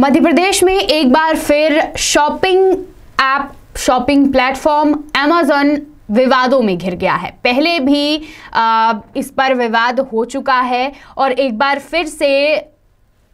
मध्य प्रदेश में एक बार फिर shopping app shopping platform Amazon विवादों में घिर गया है पहले भी आ, इस पर विवाद हो चुका है और एक बार फिर से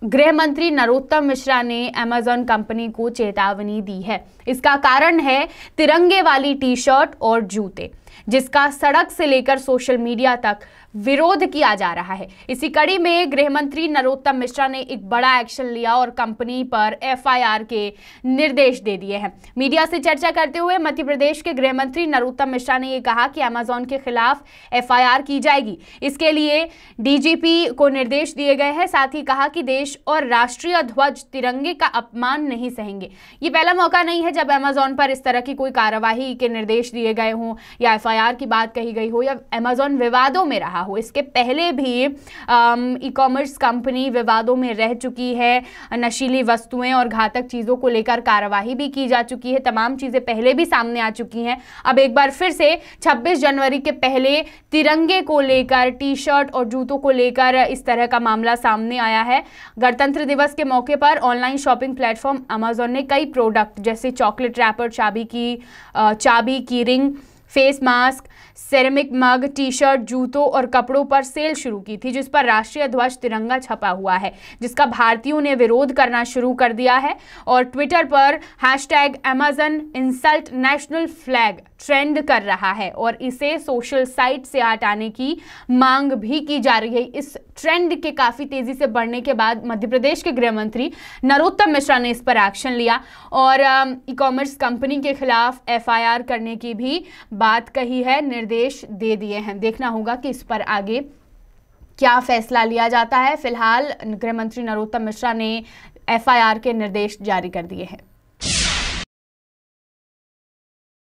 गृह मंत्री नरोत्तम मिश्रा ने अमेजॉन कंपनी को चेतावनी दी है इसका कारण है तिरंगे वाली टी शर्ट और जूते जिसका सड़क से लेकर सोशल मीडिया तक विरोध किया जा रहा है इसी कड़ी में गृह मंत्री नरोत्तम मिश्रा ने एक बड़ा एक्शन लिया और कंपनी पर एफआईआर के निर्देश दे दिए हैं मीडिया से चर्चा करते हुए मध्य प्रदेश के गृह मंत्री नरोत्तम मिश्रा ने यह कहा कि अमेजोन के खिलाफ एफआईआर की जाएगी इसके लिए डीजीपी को निर्देश दिए गए हैं साथ ही कहा कि देश और राष्ट्रीय ध्वज तिरंगे का अपमान नहीं सहेंगे ये पहला मौका नहीं है जब अमेजोन पर इस तरह की कोई कार्यवाही के निर्देश दिए गए हों या एफआईआर की बात कही गई हो या अमेज़ॉन विवादों में रहा हो इसके पहले भी ई कॉमर्स कंपनी विवादों में रह चुकी है नशीली वस्तुएं और घातक चीज़ों को लेकर कार्यवाही भी की जा चुकी है तमाम चीज़ें पहले भी सामने आ चुकी हैं अब एक बार फिर से छब्बीस जनवरी के पहले तिरंगे को लेकर टी शर्ट और जूतों को लेकर इस तरह का मामला सामने आया है गणतंत्र दिवस के मौके पर ऑनलाइन शॉपिंग प्लेटफॉर्म अमेजोन ने कई प्रोडक्ट जैसे चॉकलेट रैपर चाबी की चाबी की ring face mask ceramic mug T shirt जूतों और कपड़ों पर सेल शुरू की थी जिस पर राष्ट्रीय ध्वज तिरंगा छपा हुआ है जिसका भारतीयों ने विरोध करना शुरू कर दिया है और ट्विटर पर hashtag Amazon insult national flag trend कर रहा है और इसे सोशल साइट से हटाने की मांग भी की जा रही है इस ट्रेंड के काफ़ी तेज़ी से बढ़ने के बाद मध्य प्रदेश के गृह मंत्री नरोत्तम मिश्रा ने इस पर एक्शन लिया और ई कॉमर्स कंपनी के खिलाफ एफआईआर करने की भी बात कही है निर्देश दे दिए हैं देखना होगा कि इस पर आगे क्या फैसला लिया जाता है फिलहाल गृह मंत्री नरोत्तम मिश्रा ने एफआईआर के निर्देश जारी कर दिए हैं